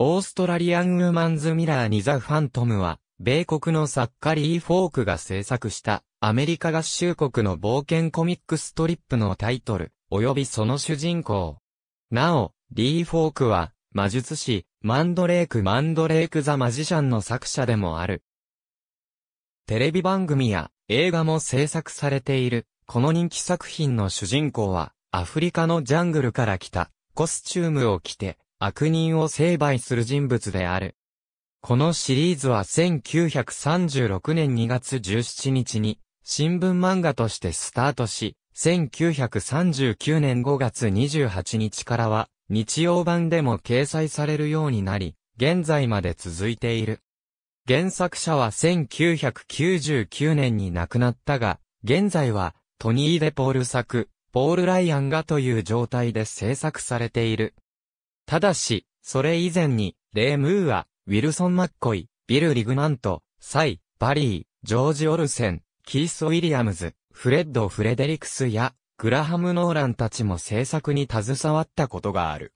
オーストラリアン・ウーマンズ・ミラーニザ・ファントムは、米国の作家リー・フォークが制作したアメリカ合衆国の冒険コミックストリップのタイトル、及びその主人公。なお、リー・フォークは、魔術師、マンドレーク・マンドレーク・ザ・マジシャンの作者でもある。テレビ番組や映画も制作されている、この人気作品の主人公は、アフリカのジャングルから来た、コスチュームを着て、悪人を成敗する人物である。このシリーズは1936年2月17日に新聞漫画としてスタートし、1939年5月28日からは日曜版でも掲載されるようになり、現在まで続いている。原作者は1999年に亡くなったが、現在はトニー・デ・ポール作、ポール・ライアンがという状態で制作されている。ただし、それ以前に、レー・ムーア、ウィルソン・マッコイ、ビル・リグマント、サイ、バリー、ジョージ・オルセン、キース・ウィリアムズ、フレッド・フレデリクスや、グラハム・ノーランたちも制作に携わったことがある。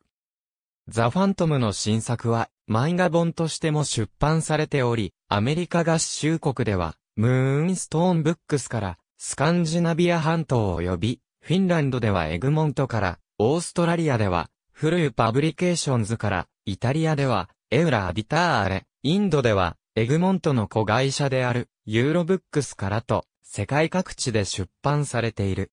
ザ・ファントムの新作は、漫画本としても出版されており、アメリカ合衆国では、ムーンストーンブックスから、スカンジナビア半島及び、フィンランドではエグモントから、オーストラリアでは、古いパブリケーションズから、イタリアでは、エウラ・アディターレ、インドでは、エグモントの子会社である、ユーロブックスからと、世界各地で出版されている。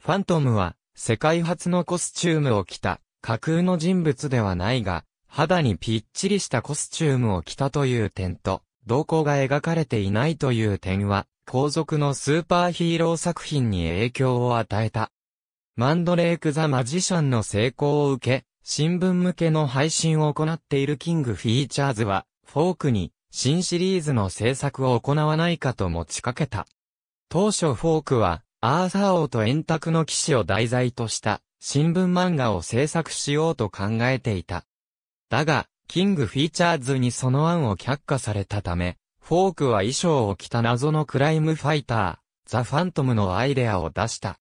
ファントムは、世界初のコスチュームを着た、架空の人物ではないが、肌にぴっちりしたコスチュームを着たという点と、動向が描かれていないという点は、後続のスーパーヒーロー作品に影響を与えた。マンドレーク・ザ・マジシャンの成功を受け、新聞向けの配信を行っているキング・フィーチャーズは、フォークに新シリーズの制作を行わないかと持ちかけた。当初フォークは、アーサー王と円卓の騎士を題材とした新聞漫画を制作しようと考えていた。だが、キングフィーチャーズにその案を却下されたため、フォークは衣装を着た謎のクライムファイター、ザ・ファントムのアイデアを出した。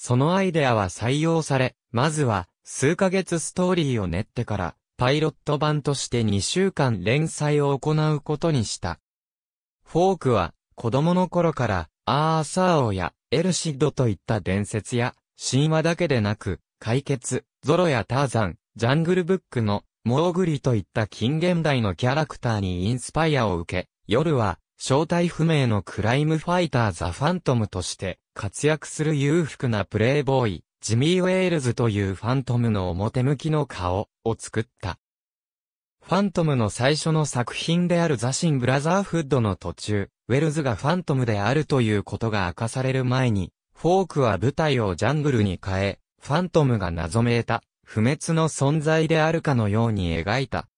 そのアイデアは採用され、まずは、数ヶ月ストーリーを練ってから、パイロット版として2週間連載を行うことにした。フォークは、子供の頃から、アーサー王や、エルシッドといった伝説や、神話だけでなく、解決、ゾロやターザン、ジャングルブックの、モーグリといった近現代のキャラクターにインスパイアを受け、夜は、正体不明のクライムファイターザ・ファントムとして、活躍する裕福なプレイボーイ、ジミー・ウェールズというファントムの表向きの顔を作った。ファントムの最初の作品であるザ・シン・ブラザーフッドの途中、ウェルズがファントムであるということが明かされる前に、フォークは舞台をジャングルに変え、ファントムが謎めいた、不滅の存在であるかのように描いた。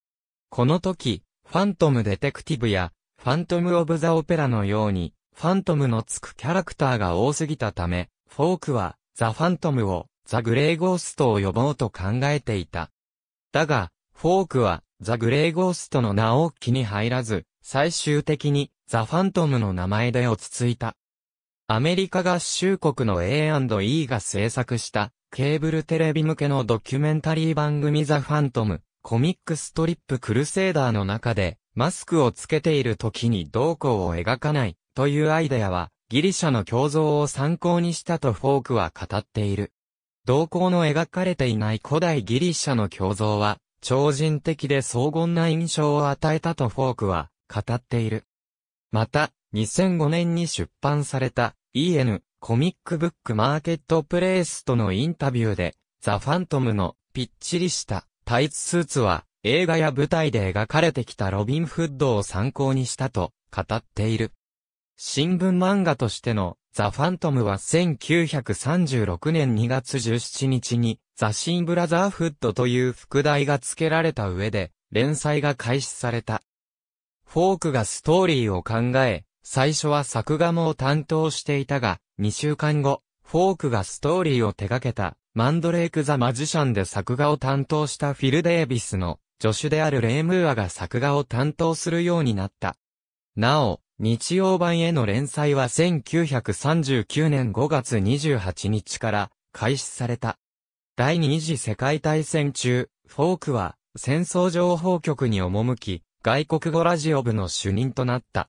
この時、ファントムデテクティブや、ファントム・オブ・ザ・オペラのように、ファントムのつくキャラクターが多すぎたため、フォークは、ザ・ファントムを、ザ・グレイ・ゴーストを呼ぼうと考えていた。だが、フォークは、ザ・グレイ・ゴーストの名を気に入らず、最終的に、ザ・ファントムの名前で落ち着いた。アメリカ合衆国の A&E が制作した、ケーブルテレビ向けのドキュメンタリー番組ザ・ファントム、コミックストリップ・クルセイダーの中で、マスクをつけている時にどうこうを描かない、というアイデアは、ギリシャの胸像を参考にしたとフォークは語っている。動向の描かれていない古代ギリシャの胸像は、超人的で荘厳な印象を与えたとフォークは語っている。また、2005年に出版された EN コミックブックマーケットプレイスとのインタビューで、ザ・ファントムのぴっちりしたタイツスーツは映画や舞台で描かれてきたロビンフッドを参考にしたと語っている。新聞漫画としてのザ・ファントムは1936年2月17日にザ・シン・ブラザーフッドという副題が付けられた上で連載が開始された。フォークがストーリーを考え、最初は作画も担当していたが、2週間後、フォークがストーリーを手掛けた、マンドレイク・ザ・マジシャンで作画を担当したフィル・デービスの助手であるレイムーアが作画を担当するようになった。なお、日曜版への連載は1939年5月28日から開始された。第二次世界大戦中、フォークは戦争情報局に赴き、外国語ラジオ部の主任となった。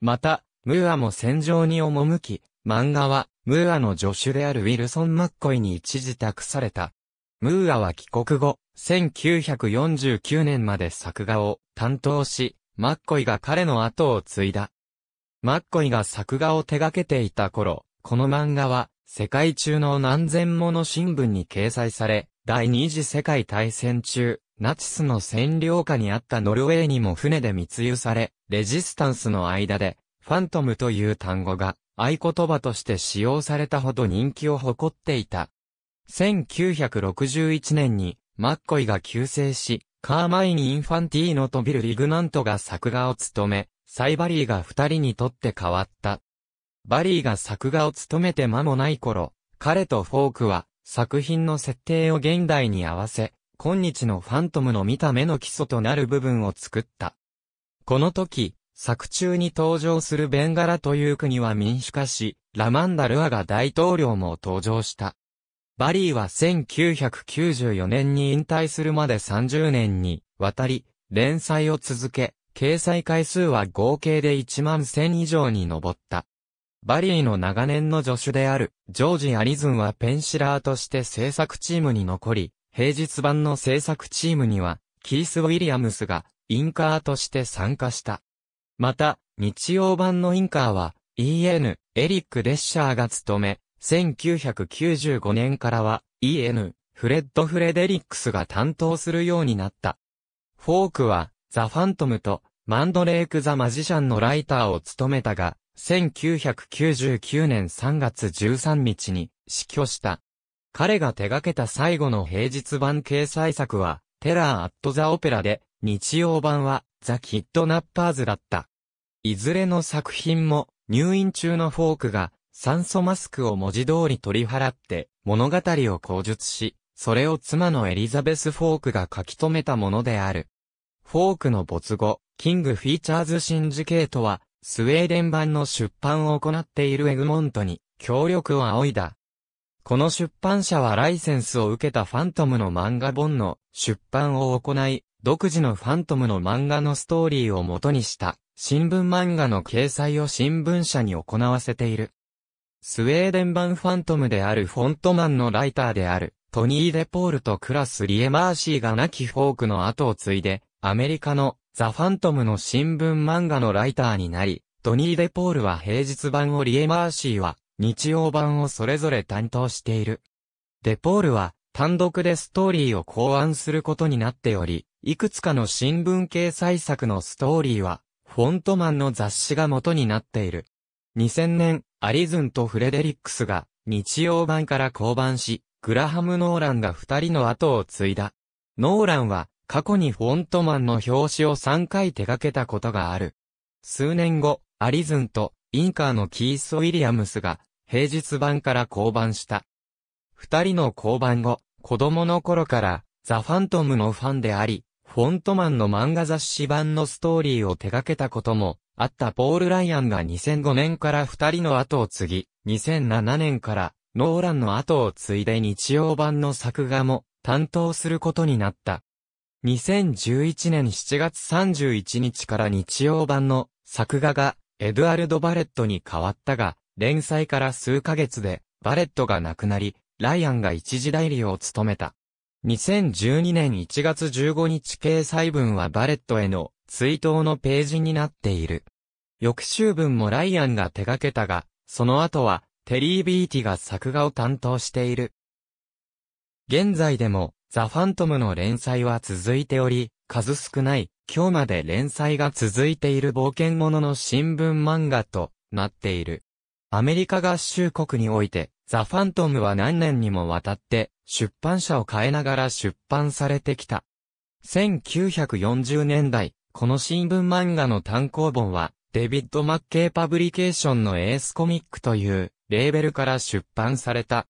また、ムーアも戦場に赴き、漫画はムーアの助手であるウィルソン・マッコイに一時託された。ムーアは帰国後、1949年まで作画を担当し、マッコイが彼の後を継いだ。マッコイが作画を手掛けていた頃、この漫画は、世界中の何千もの新聞に掲載され、第二次世界大戦中、ナチスの占領下にあったノルウェーにも船で密輸され、レジスタンスの間で、ファントムという単語が合言葉として使用されたほど人気を誇っていた。1961年にマッコイが急逝し、カーマイニ・インファンティーノとビル・リグナントが作画を務め、サイバリーが二人にとって変わった。バリーが作画を務めて間もない頃、彼とフォークは作品の設定を現代に合わせ、今日のファントムの見た目の基礎となる部分を作った。この時、作中に登場するベンガラという国は民主化し、ラマンダルアが大統領も登場した。バリーは1994年に引退するまで30年にわたり連載を続け、掲載回数は合計で1万1000以上に上った。バリーの長年の助手であるジョージ・アリズンはペンシラーとして制作チームに残り、平日版の制作チームにはキース・ウィリアムスがインカーとして参加した。また、日曜版のインカーは EN、エリック・デッシャーが務め、1995年からは E.N. フレッド・フレデリックスが担当するようになった。フォークはザ・ファントムとマンドレーク・ザ・マジシャンのライターを務めたが、1999年3月13日に死去した。彼が手掛けた最後の平日版掲載作は、テラー・アット・ザ・オペラで、日曜版は、ザ・キッドナッパーズだった。いずれの作品も、入院中のフォークが、酸素マスクを文字通り取り払って物語を口述し、それを妻のエリザベス・フォークが書き留めたものである。フォークの没後、キングフィーチャーズ・シンジケートは、スウェーデン版の出版を行っているエグモントに協力を仰いだ。この出版社はライセンスを受けたファントムの漫画本の出版を行い、独自のファントムの漫画のストーリーを元にした新聞漫画の掲載を新聞社に行わせている。スウェーデン版ファントムであるフォントマンのライターである、トニー・デ・ポールとクラス・リエマーシーが亡きフォークの後を継いで、アメリカのザ・ファントムの新聞漫画のライターになり、トニー・デ・ポールは平日版をリエマーシーは日曜版をそれぞれ担当している。デ・ポールは単独でストーリーを考案することになっており、いくつかの新聞掲載作のストーリーは、フォントマンの雑誌が元になっている。2000年、アリズンとフレデリックスが日曜版から降板し、グラハム・ノーランが二人の後を継いだ。ノーランは過去にフォントマンの表紙を3回手掛けたことがある。数年後、アリズンとインカーのキース・ウィリアムスが平日版から降板した。二人の降板後、子供の頃からザ・ファントムのファンであり、フォントマンの漫画雑誌版のストーリーを手掛けたこともあったポール・ライアンが2005年から二人の後を継ぎ、2007年からノーランの後を継いで日曜版の作画も担当することになった。2011年7月31日から日曜版の作画がエドゥアルド・バレットに変わったが、連載から数ヶ月でバレットが亡くなり、ライアンが一時代理を務めた。2012年1月15日掲載文はバレットへの追悼のページになっている。翌週分もライアンが手掛けたが、その後は、テリー・ビーティが作画を担当している。現在でも、ザ・ファントムの連載は続いており、数少ない、今日まで連載が続いている冒険者の新聞漫画となっている。アメリカ合衆国において、ザ・ファントムは何年にもわたって、出版社を変えながら出版されてきた。1940年代、この新聞漫画の単行本は、デビッド・マッケイ・パブリケーションのエースコミックという、レーベルから出版された。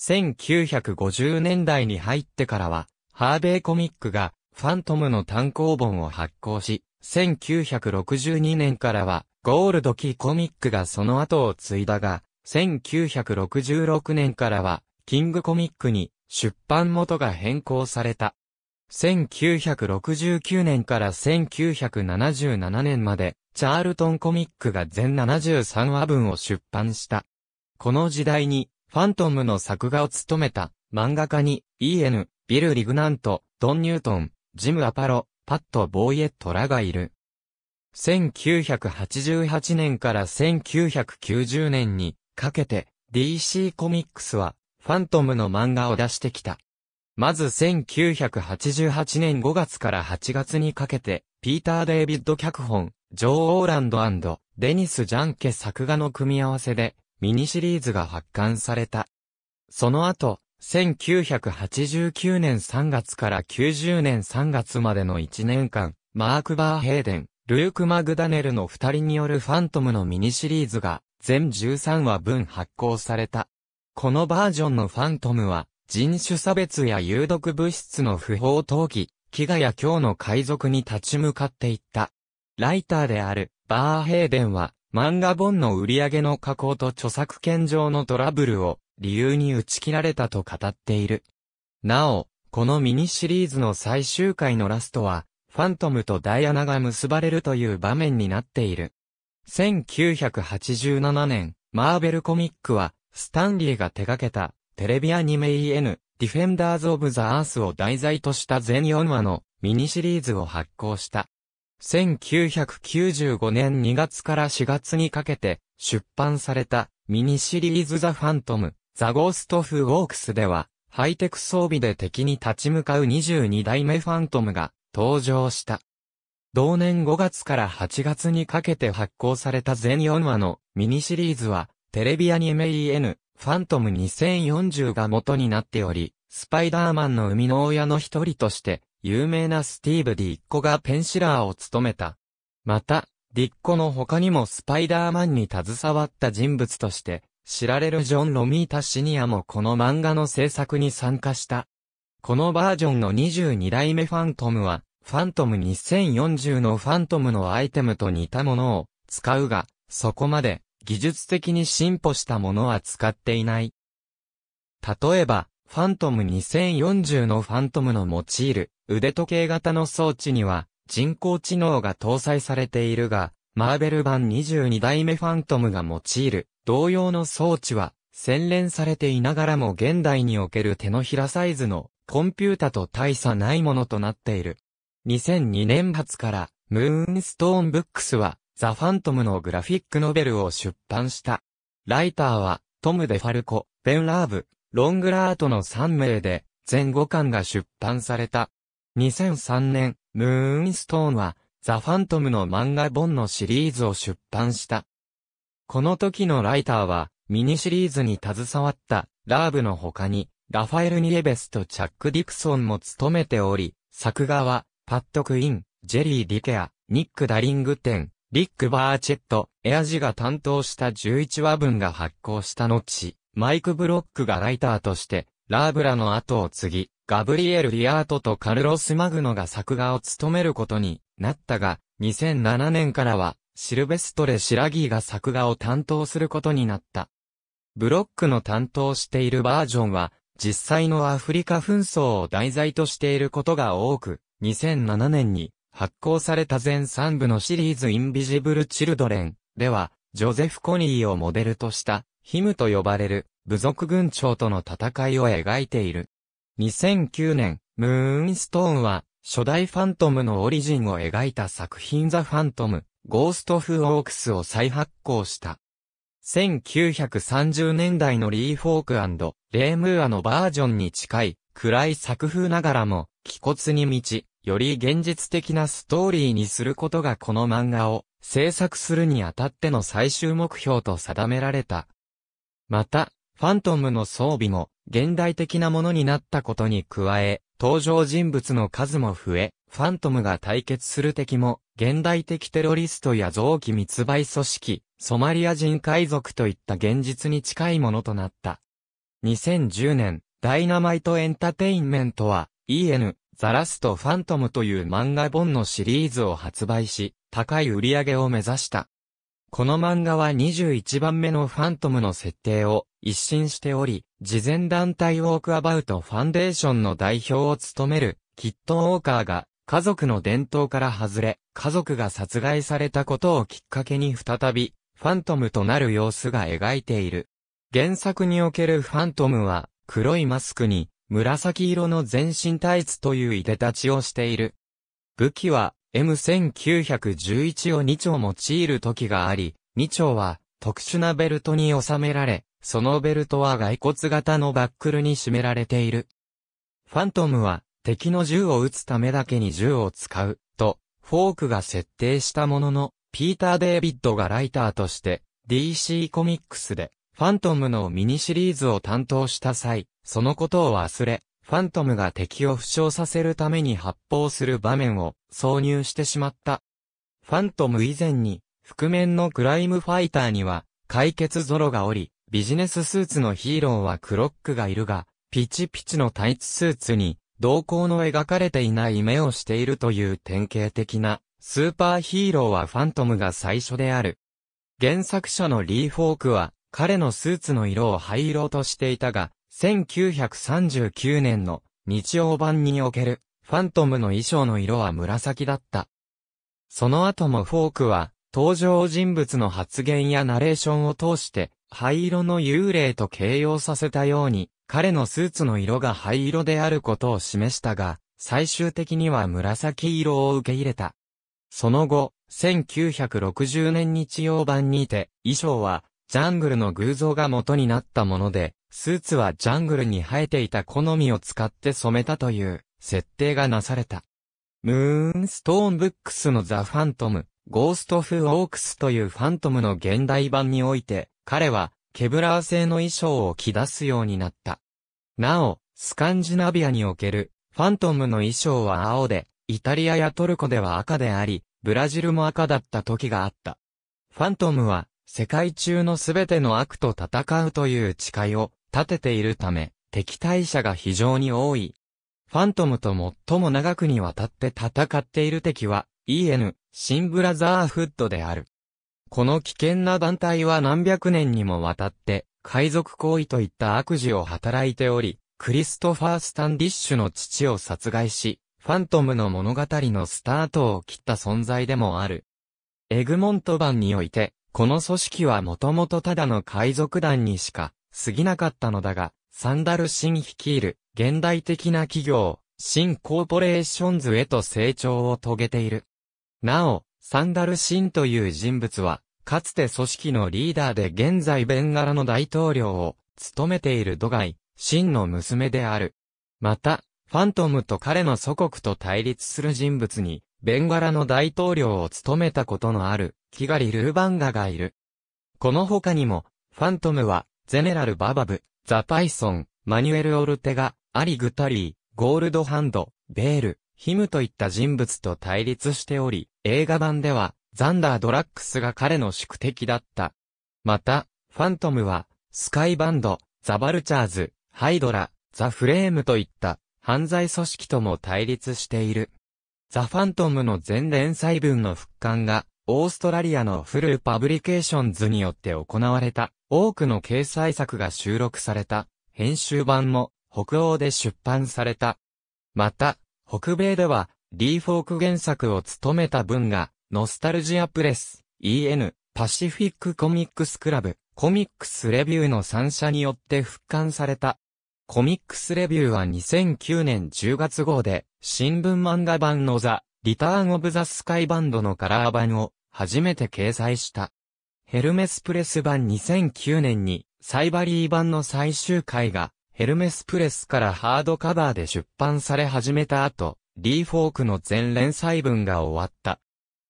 1950年代に入ってからは、ハーベイコミックが、ファントムの単行本を発行し、1962年からは、ゴールドキーコミックがその後を継いだが、1966年からは、キングコミックに出版元が変更された。1969年から1977年まで、チャールトンコミックが全73話分を出版した。この時代に、ファントムの作画を務めた、漫画家に、E.N., ビル・リグナント、ドン・ニュートン、ジム・アパロ、パット・ボーイエットらがいる。1988年から1990年にかけて DC コミックスはファントムの漫画を出してきた。まず1988年5月から8月にかけて、ピーター・デイビッド脚本、ジョー・オーランドデニス・ジャンケ作画の組み合わせで、ミニシリーズが発刊された。その後、1989年3月から90年3月までの1年間、マーク・バーヘイデン、ルーク・マグダネルの2人によるファントムのミニシリーズが、全13話分発行された。このバージョンのファントムは、人種差別や有毒物質の不法投棄、飢餓や今日の海賊に立ち向かっていった。ライターであるバーヘイデンは漫画本の売り上げの加工と著作権上のトラブルを理由に打ち切られたと語っている。なお、このミニシリーズの最終回のラストは、ファントムとダイアナが結ばれるという場面になっている。1987年、マーベルコミックは、スタンリーが手掛けた、テレビアニメ EN、ディフェンダーズ・オブ・ザ・アースを題材とした全4話のミニシリーズを発行した。1995年2月から4月にかけて出版されたミニシリーズザ・ファントム、ザ・ゴースト・フ・ウォークスでは、ハイテク装備で敵に立ち向かう22代目ファントムが登場した。同年5月から8月にかけて発行された全4話のミニシリーズはテレビアニメ EN、ファントム2040が元になっており、スパイダーマンの生みの親の一人として、有名なスティーブ・ディッコがペンシラーを務めた。また、ディッコの他にもスパイダーマンに携わった人物として、知られるジョン・ロミータ・シニアもこの漫画の制作に参加した。このバージョンの22代目ファントムは、ファントム2040のファントムのアイテムと似たものを使うが、そこまで技術的に進歩したものは使っていない。例えば、ファントム2040のファントムの用いる腕時計型の装置には人工知能が搭載されているが、マーベル版22代目ファントムが用いる同様の装置は洗練されていながらも現代における手のひらサイズのコンピュータと大差ないものとなっている。2002年発からムーンストーンブックスはザ・ファントムのグラフィックノベルを出版した。ライターは、トム・デ・ファルコ、ベン・ラーブ、ロングラートの3名で、全5巻が出版された。2003年、ムーンストーンは、ザ・ファントムの漫画本のシリーズを出版した。この時のライターは、ミニシリーズに携わった、ラーブの他に、ラファエル・ニエベスとチャック・ディクソンも務めており、作画は、パッド・クイン、ジェリー・ディケア、ニック・ダリングテン、リック・バーチェット、エアジが担当した11話分が発行した後、マイク・ブロックがライターとして、ラーブラの後を継ぎ、ガブリエル・リアートとカルロス・マグノが作画を務めることになったが、2007年からは、シルベストレ・シラギーが作画を担当することになった。ブロックの担当しているバージョンは、実際のアフリカ紛争を題材としていることが多く、2007年に発行された全3部のシリーズインビジブル・チルドレンでは、ジョゼフ・コニーをモデルとした、ヒムと呼ばれる部族群長との戦いを描いている。2009年、ムーンストーンは、初代ファントムのオリジンを描いた作品ザ・ファントム、ゴースト・フ・ーオークスを再発行した。1930年代のリー・フォークレームーアのバージョンに近い、暗い作風ながらも、気骨に満ち、より現実的なストーリーにすることがこの漫画を制作するにあたっての最終目標と定められた。また、ファントムの装備も現代的なものになったことに加え、登場人物の数も増え、ファントムが対決する敵も、現代的テロリストや臓器密売組織、ソマリア人海賊といった現実に近いものとなった。2010年、ダイナマイトエンタテインメントは、EN、ザラストファントムという漫画本のシリーズを発売し、高い売り上げを目指した。この漫画は21番目のファントムの設定を一新しており、事前団体ウォークアバウトファンデーションの代表を務める、キットウォーカーが家族の伝統から外れ、家族が殺害されたことをきっかけに再び、ファントムとなる様子が描いている。原作におけるファントムは、黒いマスクに紫色の全身タイツといういでたちをしている。武器は M1911 を2丁用いる時があり、2丁は特殊なベルトに収められ、そのベルトは骸骨型のバックルに締められている。ファントムは敵の銃を撃つためだけに銃を使う、と、フォークが設定したものの、ピーター・デイビッドがライターとして、DC コミックスで、ファントムのミニシリーズを担当した際、そのことを忘れ、ファントムが敵を負傷させるために発砲する場面を挿入してしまった。ファントム以前に、覆面のクライムファイターには、解決ゾロがおり、ビジネススーツのヒーローはクロックがいるが、ピチピチのタイツスーツに、動向の描かれていない目をしているという典型的な、スーパーヒーローはファントムが最初である。原作者のリー・フォークは、彼のスーツの色を灰色としていたが、1939年の日曜版におけるファントムの衣装の色は紫だった。その後もフォークは登場人物の発言やナレーションを通して灰色の幽霊と形容させたように彼のスーツの色が灰色であることを示したが最終的には紫色を受け入れた。その後、1960年日曜版にて衣装はジャングルの偶像が元になったもので、スーツはジャングルに生えていた好みを使って染めたという設定がなされた。ムーンストーンブックスのザ・ファントム、ゴースト・フ・オークスというファントムの現代版において、彼はケブラー製の衣装を着出すようになった。なお、スカンジナビアにおけるファントムの衣装は青で、イタリアやトルコでは赤であり、ブラジルも赤だった時があった。ファントムは世界中のすべての悪と戦うという誓いを立てているため、敵対者が非常に多い。ファントムと最も長くにわたって戦っている敵は、EN、シンブラザーフッドである。この危険な団体は何百年にもわたって、海賊行為といった悪事を働いており、クリストファー・スタンディッシュの父を殺害し、ファントムの物語のスタートを切った存在でもある。エグモント版において、この組織はもともとただの海賊団にしか過ぎなかったのだが、サンダルシン率いる現代的な企業、シンコーポレーションズへと成長を遂げている。なお、サンダルシンという人物は、かつて組織のリーダーで現在ベンガラの大統領を務めているドガイ、シンの娘である。また、ファントムと彼の祖国と対立する人物に、ベンガラの大統領を務めたことのある、キガリ・ルーバンガがいる。この他にも、ファントムは、ゼネラル・ババブ、ザ・パイソン、マニュエル・オルテガ、アリ・グタリー、ゴールドハンド、ベール、ヒムといった人物と対立しており、映画版では、ザンダー・ドラックスが彼の宿敵だった。また、ファントムは、スカイバンド、ザ・バルチャーズ、ハイドラ、ザ・フレームといった犯罪組織とも対立している。ザ・ファントムの全連載分の復刊が、オーストラリアのフルーパブリケーションズによって行われた。多くの掲載作が収録された、編集版も北欧で出版された。また、北米では、リーフォーク原作を務めた文が、ノスタルジアプレス、EN、パシフィックコミックスクラブ、コミックスレビューの3社によって復刊された。コミックスレビューは2009年10月号で、新聞漫画版のザ・リターン・オブ・ザ・スカイバンドのカラー版を初めて掲載した。ヘルメスプレス版2009年に、サイバリー版の最終回が、ヘルメスプレスからハードカバーで出版され始めた後、リーフォークの全連載分が終わった。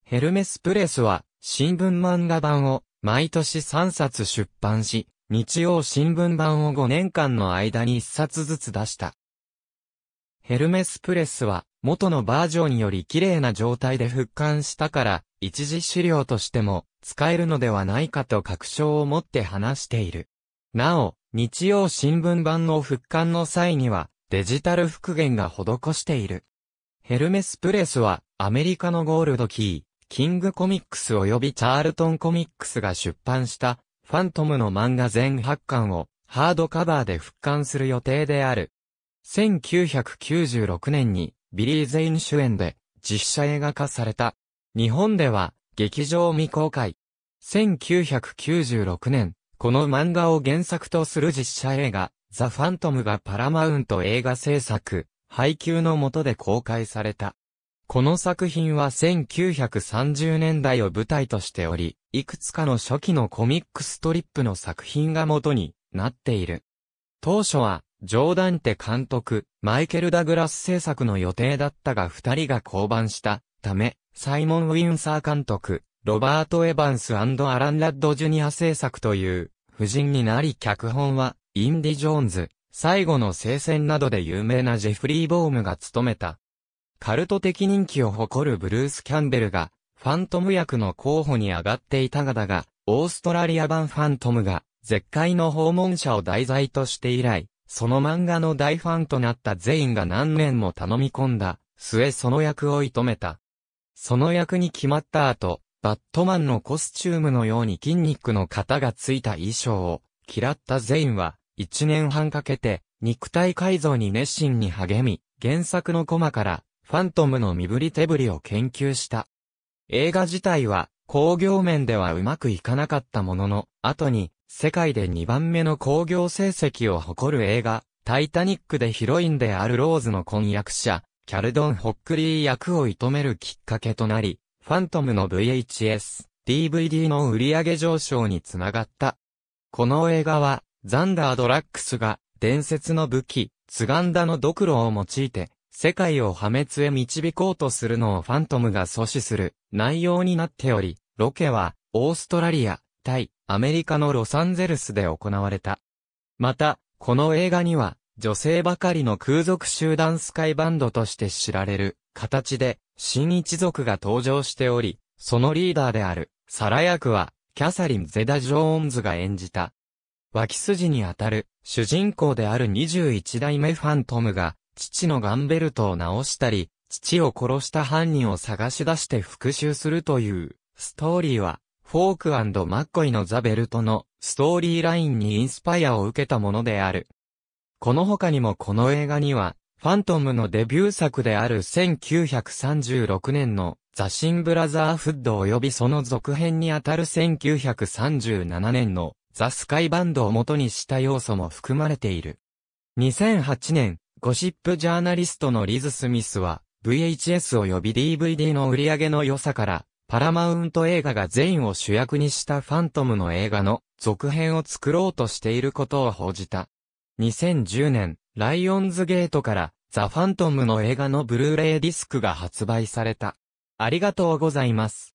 ヘルメスプレスは、新聞漫画版を、毎年3冊出版し、日曜新聞版を5年間の間に1冊ずつ出した。ヘルメスプレスは、元のバージョンより綺麗な状態で復刊したから、一時資料としても使えるのではないかと確証を持って話している。なお、日曜新聞版の復刊の際にはデジタル復元が施している。ヘルメスプレスはアメリカのゴールドキー、キングコミックス及びチャールトンコミックスが出版したファントムの漫画全8巻をハードカバーで復刊する予定である。1996年にビリー・ゼイン主演で実写映画化された日本では、劇場未公開。1996年、この漫画を原作とする実写映画、ザ・ファントムがパラマウント映画制作、配給の下で公開された。この作品は1930年代を舞台としており、いくつかの初期のコミックストリップの作品が元になっている。当初は、ジョーダンテ監督、マイケル・ダグラス制作の予定だったが二人が降板したため、サイモン・ウィンサー監督、ロバート・エヴァンスアラン・ラッド・ジュニア制作という、夫人になり脚本は、インディ・ジョーンズ、最後の聖戦などで有名なジェフリー・ボームが務めた。カルト的人気を誇るブルース・キャンベルが、ファントム役の候補に上がっていたがだが、オーストラリア版ファントムが、絶海の訪問者を題材として以来、その漫画の大ファンとなった全員が何年も頼み込んだ、末その役を射止めた。その役に決まった後、バットマンのコスチュームのように筋肉の型がついた衣装を嫌ったゼインは一年半かけて肉体改造に熱心に励み、原作のコマからファントムの身振り手振りを研究した。映画自体は工業面ではうまくいかなかったものの、後に世界で2番目の工業成績を誇る映画、タイタニックでヒロインであるローズの婚約者、キャルドン・ホックリー役を射止めるきっかけとなり、ファントムの VHS、DVD の売上上昇につながった。この映画は、ザンダードラックスが、伝説の武器、ツガンダのドクロを用いて、世界を破滅へ導こうとするのをファントムが阻止する内容になっており、ロケは、オーストラリア、対アメリカのロサンゼルスで行われた。また、この映画には、女性ばかりの空族集団スカイバンドとして知られる形で、新一族が登場しており、そのリーダーである、サラ役は、キャサリン・ゼダ・ジョーンズが演じた。脇筋にあたる、主人公である21代目ファントムが、父のガンベルトを直したり、父を殺した犯人を探し出して復讐するという、ストーリーは、フォークマッコイのザ・ベルトの、ストーリーラインにインスパイアを受けたものである。この他にもこの映画には、ファントムのデビュー作である1936年のザ・シン・ブラザーフッド及びその続編にあたる1937年のザ・スカイバンドを元にした要素も含まれている。2008年、ゴシップジャーナリストのリズ・スミスは、VHS 及び DVD の売り上げの良さから、パラマウント映画が全員を主役にしたファントムの映画の続編を作ろうとしていることを報じた。2010年、ライオンズゲートから、ザ・ファントムの映画のブルーレイディスクが発売された。ありがとうございます。